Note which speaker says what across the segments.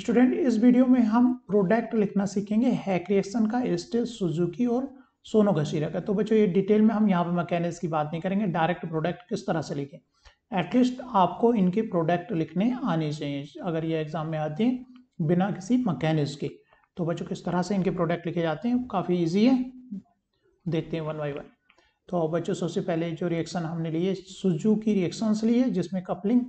Speaker 1: student इस video में हम प्रोडक्ट लिखना सीखेंगे हैक रिएक्शन का स्टील सुजुकी और सोनो घसीरा का तो बच्चों ये डिटेल में हम यहाँ पे मैकेनिक्स की बात नहीं करेंगे डायरेक्ट प्रोडक्ट किस तरह से लिखें एटलीस्ट आपको इनके प्रोडक्ट लिखने आने चाहिए अगर ये एग्जाम में आते हैं बिना किसी मकैनिक्स के तो बच्चों किस तरह से इनके प्रोडक्ट लिखे जाते हैं काफ़ी ईजी है देखते हैं वन बाई वन तो बच्चों सबसे पहले जो रिएक्शन हमने लिए सुजू की रिएक्शंस लिए जिसमें कपलिंग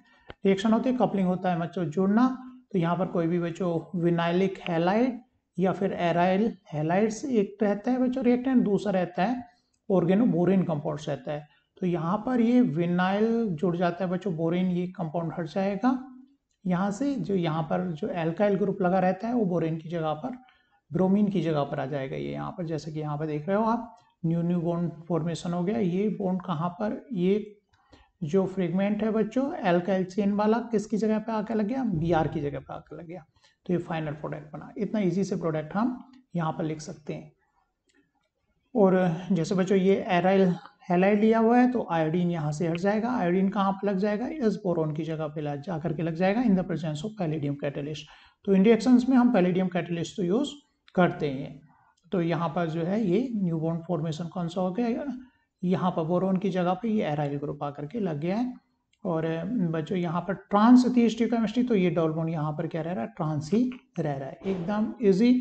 Speaker 1: रिएक्शन होती है कपलिंग होता है बच्चों जुड़ना तो यहाँ पर कोई भी बच्चों विनाइलिक हेलाइड या फिर एराइल हेलाइड्स एक रहता है बच्चों रिएक्टेंट दूसरा रहता है ऑर्गेनोबोरिन कंपाउंड रहता है तो यहाँ पर ये विनाइल जुड़ जाता है बच्चों बोरिन ये कंपाउंड हट जाएगा यहाँ से जो यहाँ पर जो एल्काइल ग्रुप लगा रहता है वो बोरिन की जगह पर ब्रोमीन की जगह पर आ जाएगा ये यहाँ पर जैसे कि यहाँ पर देख रहे हो आप न्यू न्यू बॉन्ड फॉर्मेशन हो गया ये बॉन्ड कहाँ पर ये जो फ्रेगमेंट है बच्चों एल्काइल वाला किसकी जगह पे आकर लग गया बी आर की जगह पे आकर लग गया तो ये फाइनल प्रोडक्ट बना इतना इजी से प्रोडक्ट हम यहाँ पर लिख सकते हैं और जैसे बच्चों ये एराइल हेलाइड लिया हुआ है तो आयोडीन यहाँ से हट जाएगा आयोडीन कहाँ पर लग जाएगा इस बोरोन की जगह पर जा करके लग जाएगा in the presence of palladium catalyst तो इन रिएक्शंस में हम पैलेडियम कैटलिस्ट तो यूज़ करते हैं तो यहाँ पर जो है ये न्यू बॉन्ड फॉर्मेशन कौन सा हो गया यहाँ पर बोरोन की जगह पर ये एराइल ग्रुप आकर के लग गया है और बच्चों यहाँ पर ट्रांस थी केमिस्ट्री तो ये बोन यहाँ पर क्या रह रहा है ट्रांस ही रह रहा है एकदम इजी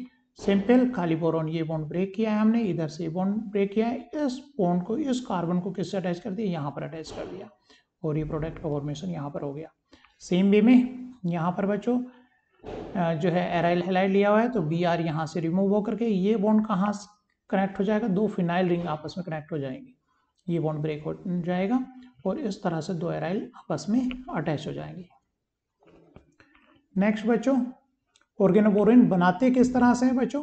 Speaker 1: सिंपल खाली बोरोन ये बॉन्ड ब्रेक किया है हमने इधर से बॉन्ड ब्रेक किया है इस बॉन्ड को इस कार्बन को किससे अटैच कर दिया यहाँ पर अटैच कर दिया और ये प्रोडक्ट का फॉर्मेशन यहाँ पर हो गया सेम वे में यहाँ पर बच्चों जो है एराइल हेलाइड लिया हुआ है तो बी आर यहाँ से रिमूव होकर के ये बॉन्ड कहाँ कनेक्ट हो जाएगा दो फिनाइल रिंग आपस में कनेक्ट हो जाएंगी ये बॉन्ड ब्रेक हो जाएगा और इस तरह से दो एराइल आपस में अटैच हो जाएंगे नेक्स्ट बच्चों ऑर्गेनोबोरिन बनाते किस तरह से हैं बच्चों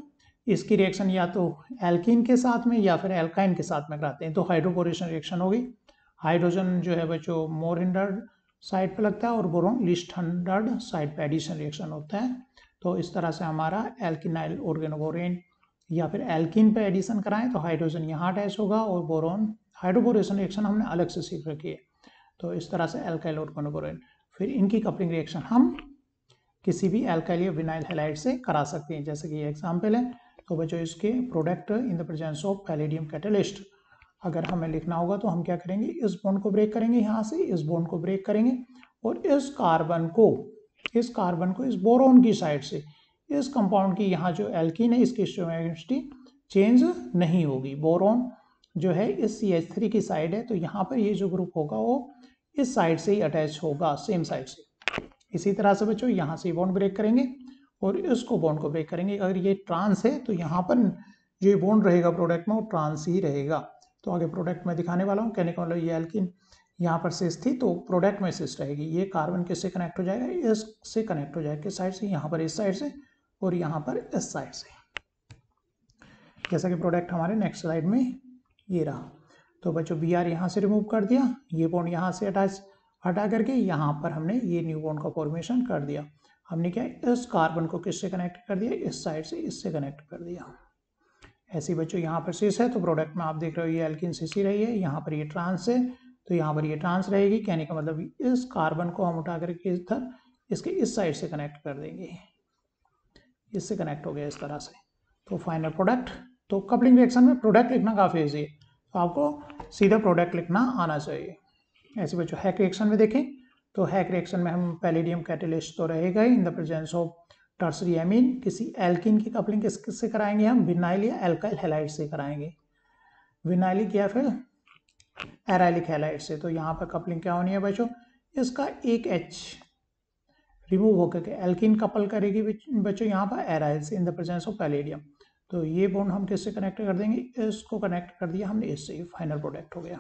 Speaker 1: इसकी रिएक्शन या तो एल्किन के साथ में या फिर एल्काइन के साथ में कराते हैं तो हाइड्रोबोरेशन रिएक्शन होगी हाइड्रोजन जो है बच्चों मोर हिंडर्ड साइड पर लगता है और बोरोन लिस्ट हंड्रेड साइड पे एडिशन रिएक्शन होता है तो इस तरह से हमारा एल्किनाइल ऑर्गेनोबोरिन या फिर एल्किन पे एडिशन कराएं तो हाइड्रोजन यहाँ अटैच होगा और बोरोन हाइड्रोबोरेशन रिएक्शन हमने अलग से सीख रखी है तो इस तरह से एल्काइल और मोनोबोरेन फिर इनकी कपलिंग रिएक्शन हम किसी भी एल्काइल या विनाइल हेलाइड से करा सकते हैं जैसे कि ये एग्जाम्पल है तो बच्चों इसके product in the presence of palladium catalyst अगर हमें लिखना होगा तो हम क्या करेंगे इस बोन को ब्रेक करेंगे यहाँ से इस बोन को ब्रेक करेंगे और इस कार्बन को इस कार्बन को इस बोरोन की साइड से इस कंपाउंड की यहाँ जो एल्किन है इसकी चेंज नहीं होगी बोरोन जो है इस सी एच थ्री की साइड है तो यहाँ पर ये जो ग्रुप होगा वो इस साइड से ही अटैच होगा सेम साइड से इसी तरह से बच्चों यहाँ से बॉन्ड ब्रेक करेंगे और इसको बॉन्ड को ब्रेक करेंगे अगर ये ट्रांस है तो यहाँ पर जो ये बॉन्ड रहेगा प्रोडक्ट में वो ट्रांस ही रहेगा तो आगे प्रोडक्ट में दिखाने वाला हूँ कहने का मतलब ये एल्किन यहाँ पर सिस थी तो प्रोडक्ट में सिस रहेगी ये कार्बन किससे कनेक्ट हो जाएगा इस से कनेक्ट हो जाएगा किस साइड से यहाँ पर इस साइड से और यहाँ पर इस साइड से जैसा कि प्रोडक्ट हमारे नेक्स्ट स्लाइड में ये रहा तो बच्चों बी आर यहाँ से रिमूव कर दिया ये बॉन्ड यहाँ से अटैच हटा करके यहाँ पर हमने ये न्यू बॉन्ड का फॉर्मेशन कर दिया हमने क्या इस कार्बन को किससे कनेक्ट कर दिया इस साइड से इससे कनेक्ट कर दिया ऐसे बच्चों यहाँ पर सीस है तो प्रोडक्ट में आप देख रहे हो ये एल्किन सी सी रही है यहाँ पर ये ट्रांस है तो यहाँ पर ये ट्रांस रहेगी कहने का मतलब इस कार्बन को हम उठा करके इधर इसके इस साइड से कनेक्ट कर देंगे इससे कनेक्ट हो गया इस तरह से तो फाइनल प्रोडक्ट तो कपलिंग रिएक्शन में प्रोडक्ट लिखना काफ़ी ईजी है तो आपको सीधा प्रोडक्ट लिखना आना चाहिए ऐसे बच्चों हैक रिएक्शन में देखें तो हैक रिएक्शन में हम पैलेडियम कैटलिस्ट तो रहेगा ही in the presence of tertiary amine किसी एल्किन की कपलिंग किस किस से कराएंगे हम विनाइल या एल्काइल हेलाइट से कराएंगे विनाइलिक या फिर एराइलिक हेलाइट से तो यहाँ पर कपलिंग क्या होनी है बच्चों इसका एक एच रिमूव होकर के एल्किन कपल करेगी बच्चों यहाँ पर एराइल से in the presence of palladium तो ये बॉन्ड हम किससे कनेक्ट कर देंगे इसको कनेक्ट कर दिया हमने इससे फाइनल प्रोडक्ट हो गया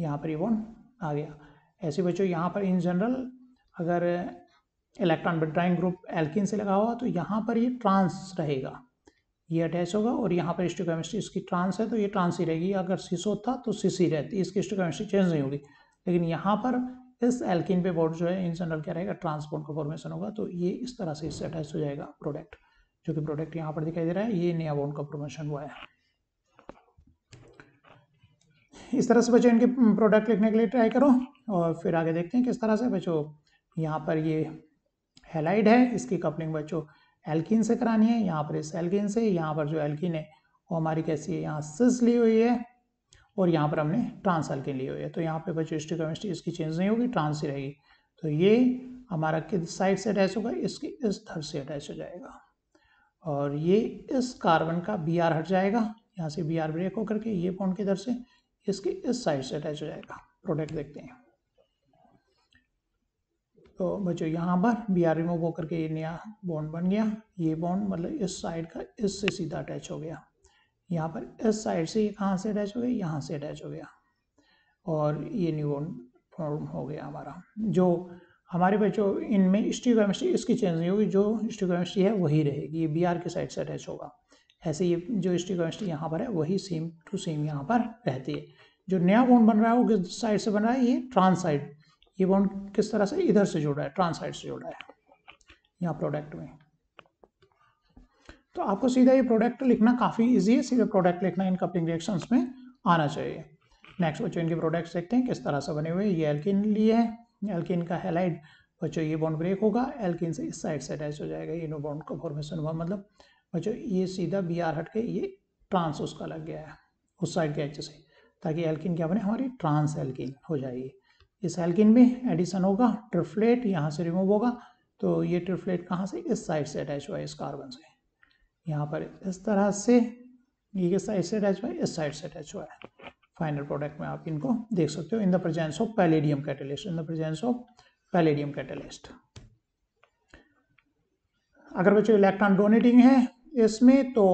Speaker 1: यहाँ पर ये बॉन्ड आ गया ऐसे बच्चों यहाँ पर इन जनरल अगर इलेक्ट्रॉन विड्राइंग ग्रुप एल्किन से लगा हुआ तो यहाँ पर ये ट्रांस रहेगा ये अटैच होगा और यहाँ पर स्टोकेमिस्ट्री इसकी ट्रांस है तो ये ट्रांस ही रहेगी अगर सीसो था तो सीसी रहती इसकी स्टोकेमिस्ट्री चेंज नहीं होगी लेकिन यहाँ पर इस एल्किन पे बोर्ड जो है इन जनरल क्या रहेगा ट्रांसपोर्ट का फॉर्मेशन होगा तो ये इस तरह से इससे अटैच हो जाएगा प्रोडक्ट जो कि प्रोडक्ट यहाँ पर दिखाई दे रहा है ये नया बॉन्ड का प्रमोशन हुआ है इस तरह से बच्चों इनके प्रोडक्ट लिखने के लिए ट्राई करो और फिर आगे देखते हैं किस तरह से बच्चों यहाँ पर ये हेलाइड है इसकी कपलिंग बच्चों एल्किन से करानी है यहाँ पर इस एल्किन से यहाँ पर जो एल्किन है वो हमारी कैसी है यहाँ सिस ली हुई है और यहाँ पर हमने ट्रांस एल्किन ली हुई है तो यहाँ पर बच्चों स्टिकोमिस्ट्री इसकी चेंज नहीं होगी ट्रांस ही रहेगी तो ये हमारा किस साइड से अटैच होगा इसकी इस थर से अटैच हो जाएगा और ये इस कार्बन का बी हट जाएगा यहाँ से बी ब्रेक हो करके ये पॉइंट की तरफ से इसके इस साइड से अटैच हो जाएगा प्रोडक्ट देखते हैं तो बच्चों यहाँ पर बी आर रिमूव होकर के ये नया बॉन्ड बन गया ये बॉन्ड मतलब इस साइड का इससे सीधा अटैच हो गया यहाँ पर इस साइड से ये कहाँ से अटैच हो गया यहाँ से अटैच हो गया और ये न्यू बॉन्ड फॉर्म हो गया हमारा जो हमारे बच्चों इनमें स्टीरियोकेमिस्ट्री इसकी चेंज नहीं होगी जो स्टीरियोकेमिस्ट्री है वही रहेगी ये बी आर के साइड से अटैच होगा ऐसे ये जो स्टीरियोकेमिस्ट्री यहाँ पर है वही सेम टू सेम यहाँ पर रहती है जो नया बॉन्ड बन रहा है वो किस साइड से बन रहा है ये ट्रांस साइड ये बॉन्ड किस तरह से इधर से जुड़ा है ट्रांस साइड से जुड़ा है यहाँ प्रोडक्ट में तो आपको सीधा ये प्रोडक्ट लिखना काफ़ी ईजी है सीधा प्रोडक्ट लिखना इन कपलिंग रिएक्शंस में आना चाहिए नेक्स्ट बच्चों इनके प्रोडक्ट्स देखते हैं किस तरह से बने हुए ये एल्किन लिए हैं एल्किन का हेलाइड बच्चों ये बॉन्ड ब्रेक होगा एल्किन से इस साइड से अटैच हो जाएगा ये नो बॉन्ड का फॉर्मेशन हुआ मतलब बच्चों ये सीधा बी आर हट के ये ट्रांस उसका लग गया है उस साइड के एच से ताकि एल्किन क्या बने हमारी ट्रांस एल्किन हो जाएगी इस एल्किन में एडिशन होगा ट्रिफ्लेट यहाँ से रिमूव होगा तो ये ट्रिफ्लेट कहाँ से इस साइड से अटैच हुआ है इस कार्बन से यहाँ पर इस तरह से ये किस साइड से अटैच हुआ है इस साइड से अटैच हुआ है फाइनल प्रोडक्ट में आप इनको देख सकते हो in the presence of palladium catalyst in the presence of palladium catalyst अगर बच्चों इलेक्ट्रॉन डोनेटिंग है इसमें तो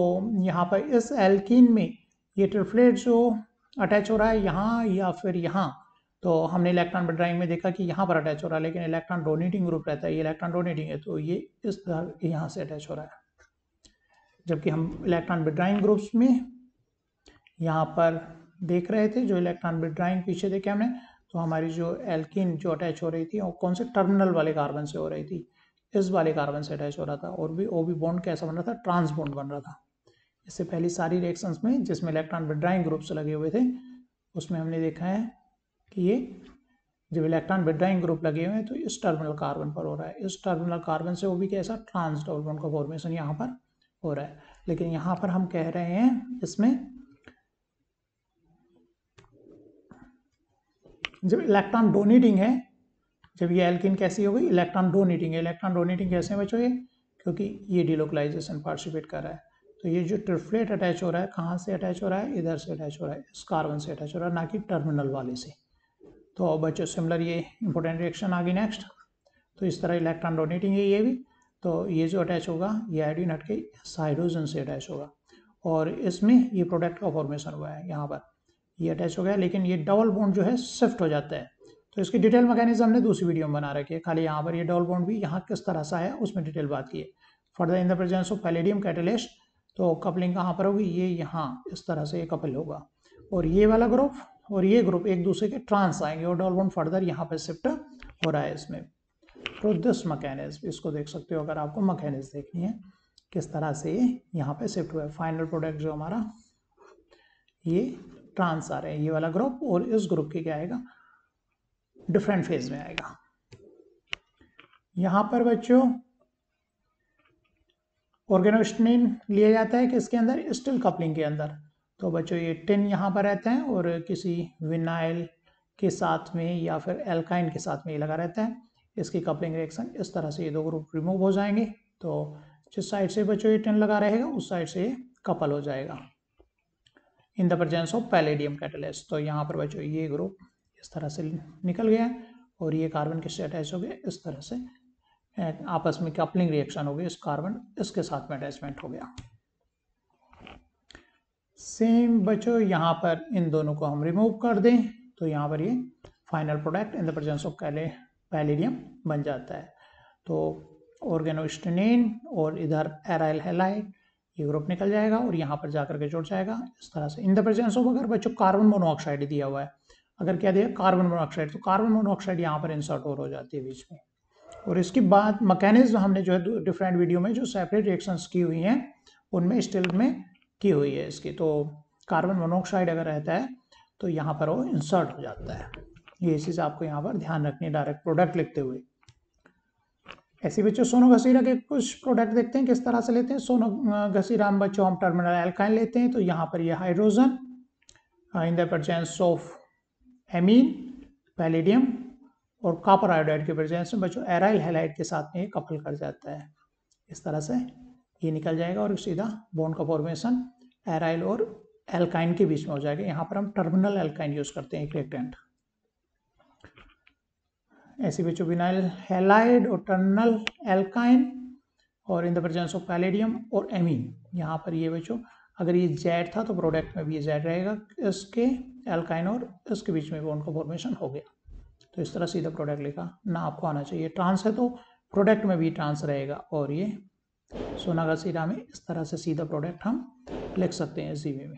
Speaker 1: यहाँ पर इस एल्किन में ये ट्रिफ्लेट जो अटैच हो रहा है यहाँ या फिर यहाँ तो हमने इलेक्ट्रॉन ड्राइंग में देखा कि यहाँ पर अटैच हो रहा है लेकिन इलेक्ट्रॉन डोनेटिंग ग्रुप रहता है ये इलेक्ट्रॉन डोनेटिंग है तो ये इस तरह यहाँ से अटैच हो रहा है जबकि हम इलेक्ट्रॉन बिड्राइंग ग्रुप्स में यहाँ पर देख रहे थे जो इलेक्ट्रॉन विड्राइंग पीछे देखे हमने तो हमारी जो एल्किन जो अटैच हो रही थी और कौन से टर्मिनल वाले कार्बन से हो रही थी इस वाले कार्बन से अटैच हो रहा था और भी ओ भी बॉन्ड कैसा बन रहा था ट्रांस बॉन्ड बन रहा था इससे पहले सारी रिएक्शंस में जिसमें इलेक्ट्रॉन विड्राइंग ग्रुप्स लगे हुए थे उसमें हमने देखा है कि ये जब इलेक्ट्रॉन विड्राइंग ग्रुप लगे हुए हैं तो इस टर्मिनल कार्बन पर हो रहा है इस टर्मिनल कार्बन से वो भी कैसा ट्रांस डबल बॉन्ड का फॉर्मेशन यहाँ पर हो रहा है लेकिन यहाँ पर हम कह रहे हैं इसमें जब इलेक्ट्रॉन डोनेटिंग है जब ये एल्किन कैसी हो गई इलेक्ट्रॉन डोनेटिंग है इलेक्ट्रॉन डोनेटिंग कैसे है बच्चों ये क्योंकि ये डिलोकलाइजेशन पार्टिसिपेट कर रहा है तो ये जो ट्रिफलेट अटैच हो रहा है कहाँ से अटैच हो रहा है इधर से अटैच हो रहा है इस कार्बन से अटैच हो रहा है ना कि टर्मिनल वाले से तो बच्चों सिमिलर ये इंपॉर्टेंट रिएक्शन आ गई नेक्स्ट तो इस तरह इलेक्ट्रॉन डोनेटिंग है ये भी तो ये जो अटैच होगा ये आयोडीन हट के साइड्रोजन से अटैच होगा और इसमें ये प्रोडक्ट का फॉर्मेशन हुआ है यहाँ पर ये अटैच हो गया लेकिन ये डबल बॉन्ड जो है शिफ्ट हो जाता है तो इसकी डिटेल मैकेनिज्म ने दूसरी वीडियो में बना रखी है खाली यहाँ पर ये डबल बॉन्ड भी यहाँ किस तरह सा है उसमें डिटेल बात की है further in the presence of palladium catalyst तो कपलिंग कहाँ पर होगी ये यहाँ इस तरह से ये कपल होगा और ये वाला ग्रुप और ये ग्रुप एक दूसरे के ट्रांस आएंगे और डबल बॉन्ड फर्दर यहाँ पर शिफ्ट हो रहा है इसमें तो दिस मकैनिज्म इसको देख सकते हो अगर आपको मकैनिज्म देखनी है किस तरह से यहाँ पर शिफ्ट हुआ है फाइनल प्रोडक्ट जो हमारा ये ट्रांस आ रहे हैं ये वाला ग्रुप और इस ग्रुप के क्या आएगा डिफरेंट फेज में आएगा यहाँ पर बच्चों ऑर्गेनोस्टिन लिया जाता है कि इसके अंदर स्टिल कपलिंग के अंदर तो बच्चों ये टिन यहाँ पर रहते हैं और किसी विनाइल के साथ में या फिर एल्काइन के साथ में ये लगा रहता है इसकी कपलिंग रिएक्शन इस तरह से ये दो ग्रुप रिमूव हो जाएंगे तो जिस साइड से बच्चों ये टिन लगा रहेगा उस साइड से ये कपल हो जाएगा in the presence of palladium catalyst तो यहाँ पर बच्चों ये ग्रुप इस तरह से निकल गया और ये कार्बन किससे अटैच हो गया इस तरह से आपस में कपलिंग रिएक्शन हो गई इस कार्बन इसके साथ में अटैचमेंट हो गया सेम बच्चों यहाँ पर इन दोनों को हम रिमूव कर दें तो यहाँ पर ये final product in the presence of कैले पैलेडियम बन जाता है तो ऑर्गेनोस्टनिन और इधर एराइल हेलाइट यूरोप निकल जाएगा और यहाँ पर जाकर के जुड़ जाएगा इस तरह से इन द प्रेजेंस ऑफ अगर बच्चों कार्बन मोनोऑक्साइड दिया हुआ है अगर क्या दिया कार्बन मोनोऑक्साइड तो कार्बन मोनोऑक्साइड यहाँ पर इंसर्ट और हो जाती है बीच में और इसके बाद मकैनिज्म हमने जो है डिफरेंट वीडियो में जो सेपरेट रिएक्शन की हुई हैं उनमें स्टिल में की हुई है इसकी तो कार्बन मोनोऑक्साइड अगर रहता है तो यहाँ पर वो इंसर्ट हो जाता है ये चीज़ आपको यहाँ पर ध्यान रखनी डायरेक्ट प्रोडक्ट लिखते हुए ऐसे बच्चों सोनो घसीरा के कुछ प्रोडक्ट देखते हैं किस तरह से लेते हैं सोनो घसीरा हम बच्चों हम टर्मिनल एल्काइन लेते हैं तो यहाँ पर यह hydrogen in the presence of amine palladium और कापर आयोडाइड के प्रजेंस में बच्चों एराइल हेलाइड के साथ में कपल कर जाता है इस तरह से ये निकल जाएगा और सीधा बोन का फॉर्मेशन एराइल और एल्काइन के बीच में हो जाएगा यहाँ पर हम टर्मिनल एल्काइन यूज़ करते हैं एक एसिबेचोबिनाइल हेलाइड और टर्नल एल्काइन और in the presence of palladium और एमीन यहाँ पर ये बच्चों अगर ये जेड था तो प्रोडक्ट में भी ये जेड रहेगा इसके एल्काइन और इसके बीच में बॉन्ड का फॉर्मेशन हो गया तो इस तरह सीधा प्रोडक्ट लिखा ना आपको आना चाहिए ट्रांस है तो प्रोडक्ट में भी ट्रांस रहेगा और ये सोनागा सीरा में इस तरह से सीधा प्रोडक्ट हम लिख सकते हैं इस में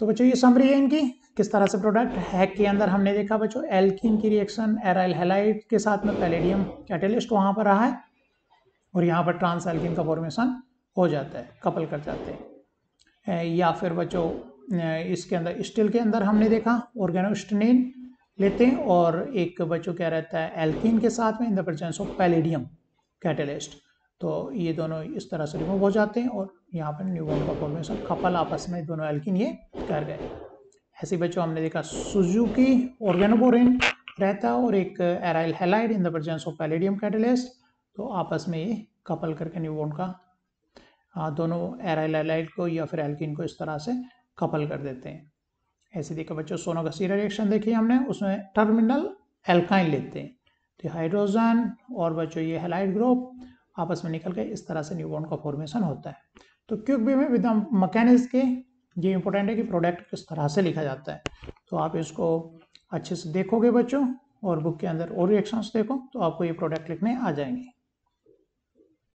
Speaker 1: तो बच्चों ये समरी है इनकी किस तरह से प्रोडक्ट हैक के अंदर हमने देखा बच्चों एल्किन की रिएक्शन एराइल हेलाइट के साथ में पैलेडियम कैटेलिस्ट वहाँ पर रहा है और यहाँ पर ट्रांस एल्किन का फॉर्मेशन हो जाता है कपल कर जाते हैं या फिर बच्चों इसके अंदर स्टील के अंदर हमने देखा ऑर्गेनोस्टनिन लेते हैं और एक बच्चों क्या रहता है एल्किन के साथ में in the presence of palladium catalyst तो ये दोनों इस तरह से रिमूव हो जाते हैं और यहाँ पर न्यूबॉर्न का फॉर्मेशन कपल आपस में दोनों एल्किन ये कर गए ऐसे बच्चों हमने देखा सुजुकी ऑर्गेनोबोरिन रहता और एक aryl halide in the presence of palladium catalyst तो आपस में ये कपल करके न्यूबोन का दोनों एराइल हेलाइड को या फिर एल्किन को इस तरह से कपल कर देते हैं ऐसे देखा बच्चों सोनो का सीरा रिएक्शन देखिए हमने उसमें टर्मिनल एल्काइन लेते हैं तो हाइड्रोजन और बच्चों ये हेलाइड ग्रुप आपस में निकल के इस तरह से न्यूबोन का फॉर्मेशन होता है तो क्यूक बी में विदम मकैनिज के ये इम्पोर्टेंट है कि प्रोडक्ट किस तरह से लिखा जाता है तो आप इसको अच्छे से देखोगे बच्चों और बुक के अंदर और रिएक्शंस देखो तो आपको ये प्रोडक्ट लिखने आ जाएंगे